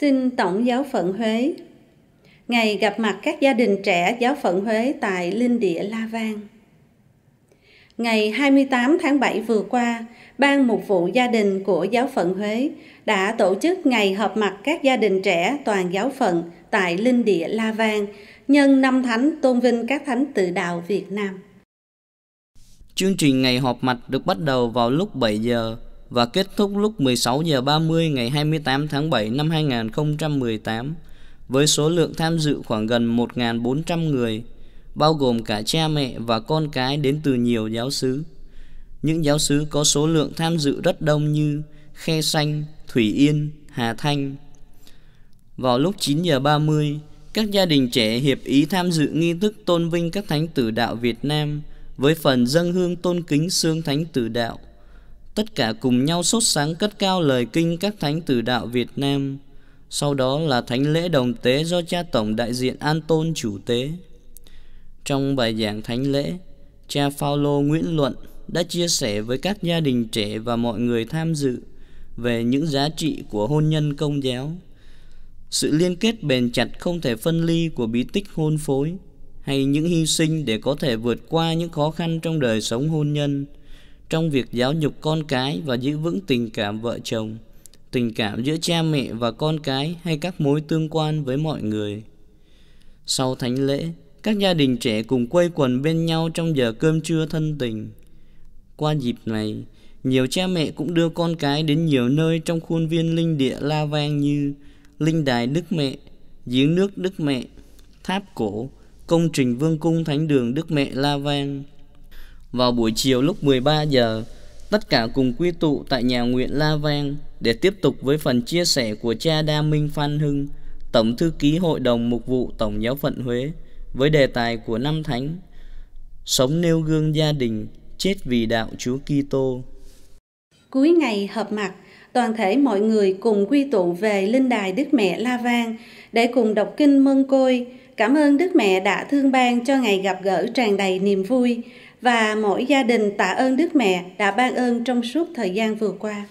Tin Tổng giáo phận Huế Ngày gặp mặt các gia đình trẻ giáo phận Huế tại Linh Địa La Vang Ngày 28 tháng 7 vừa qua, Ban Mục vụ Gia đình của Giáo phận Huế đã tổ chức ngày họp mặt các gia đình trẻ toàn giáo phận tại Linh Địa La Vang nhân năm thánh tôn vinh các thánh tự đạo Việt Nam. Chương trình ngày họp mặt được bắt đầu vào lúc 7 giờ và kết thúc lúc 16 giờ 30 ngày 28 tháng 7 năm 2018 với số lượng tham dự khoảng gần 1.400 người, bao gồm cả cha mẹ và con cái đến từ nhiều giáo xứ. Những giáo xứ có số lượng tham dự rất đông như Khe Xanh, Thủy Yên, Hà Thanh. Vào lúc 9 giờ 30, các gia đình trẻ hiệp ý tham dự nghi thức tôn vinh các thánh tử đạo Việt Nam với phần dâng hương tôn kính xương thánh tử đạo Tất cả cùng nhau sốt sáng cất cao lời kinh các thánh tử đạo Việt Nam. Sau đó là thánh lễ đồng tế do cha tổng đại diện An Tôn chủ tế. Trong bài giảng thánh lễ, cha Phaolô Nguyễn Luận đã chia sẻ với các gia đình trẻ và mọi người tham dự về những giá trị của hôn nhân công giáo. Sự liên kết bền chặt không thể phân ly của bí tích hôn phối hay những hy sinh để có thể vượt qua những khó khăn trong đời sống hôn nhân trong việc giáo dục con cái và giữ vững tình cảm vợ chồng, tình cảm giữa cha mẹ và con cái hay các mối tương quan với mọi người. Sau thánh lễ, các gia đình trẻ cùng quây quần bên nhau trong giờ cơm trưa thân tình. Qua dịp này, nhiều cha mẹ cũng đưa con cái đến nhiều nơi trong khuôn viên linh địa La Vang như Linh Đài Đức Mẹ, Giếng Nước Đức Mẹ, Tháp Cổ, Công trình Vương Cung Thánh Đường Đức Mẹ La Vang, vào buổi chiều lúc 13 giờ, tất cả cùng quy tụ tại nhà nguyện La Vang để tiếp tục với phần chia sẻ của cha Đa Minh Phan Hưng, Tổng Thư ký Hội đồng Mục vụ Tổng giáo phận Huế, với đề tài của năm thánh, sống nêu gương gia đình, chết vì đạo Chúa Kitô. Cuối ngày hợp mặt, toàn thể mọi người cùng quy tụ về linh đài Đức Mẹ La Vang để cùng đọc kinh mân côi. Cảm ơn Đức Mẹ đã thương ban cho ngày gặp gỡ tràn đầy niềm vui và mỗi gia đình tạ ơn Đức Mẹ đã ban ơn trong suốt thời gian vừa qua.